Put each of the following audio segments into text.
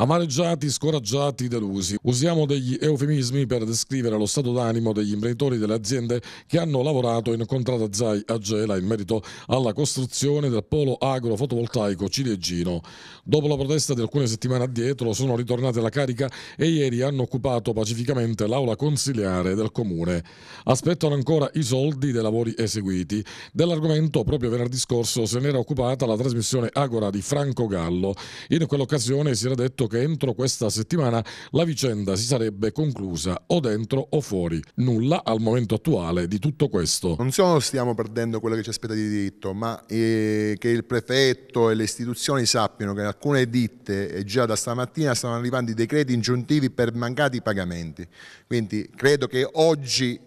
Amareggiati, scoraggiati, delusi. Usiamo degli eufemismi per descrivere lo stato d'animo degli imprenditori delle aziende che hanno lavorato in contrada ZAI a Gela in merito alla costruzione del polo agrofotovoltaico ciliegino. Dopo la protesta di alcune settimane addietro sono ritornati alla carica e ieri hanno occupato pacificamente l'aula consiliare del comune. Aspettano ancora i soldi dei lavori eseguiti. Dell'argomento proprio venerdì scorso se n'era occupata la trasmissione Agora di Franco Gallo. In quell'occasione si era detto che entro questa settimana la vicenda si sarebbe conclusa o dentro o fuori. Nulla al momento attuale di tutto questo. Non solo stiamo perdendo quello che ci aspetta di diritto, ma eh, che il prefetto e le istituzioni sappiano che alcune ditte eh, già da stamattina stanno arrivando i decreti ingiuntivi per mancati pagamenti. Quindi credo che oggi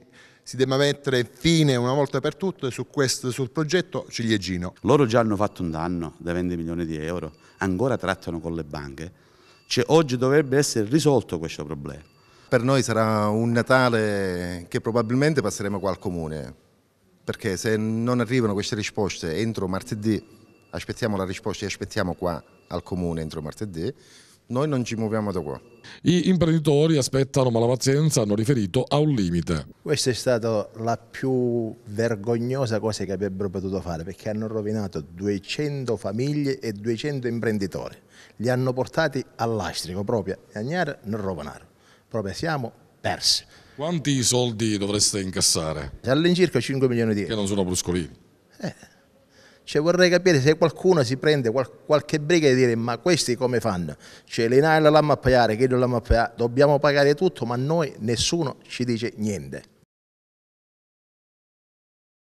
si debba mettere fine una volta per tutte su questo, sul progetto Ciliegino. Loro già hanno fatto un danno da 20 milioni di euro, ancora trattano con le banche cioè, oggi dovrebbe essere risolto questo problema. Per noi sarà un Natale che probabilmente passeremo qua al Comune, perché se non arrivano queste risposte entro martedì, aspettiamo la risposta e aspettiamo qua al Comune entro martedì, noi non ci muoviamo da qua. Gli imprenditori aspettano, ma la pazienza hanno riferito a un limite. Questa è stata la più vergognosa cosa che avrebbero potuto fare perché hanno rovinato 200 famiglie e 200 imprenditori. Li hanno portati all'astrico proprio, a Agnare non rovinare. Proprio siamo persi. Quanti soldi dovreste incassare? All'incirca 5 milioni di euro. Che non sono bruscolini. Eh. Cioè, vorrei capire se qualcuno si prende qual qualche briga e dire ma questi come fanno? Cioè l'INAIL la mappaiare, che non la mappaiare, dobbiamo pagare tutto ma noi nessuno ci dice niente.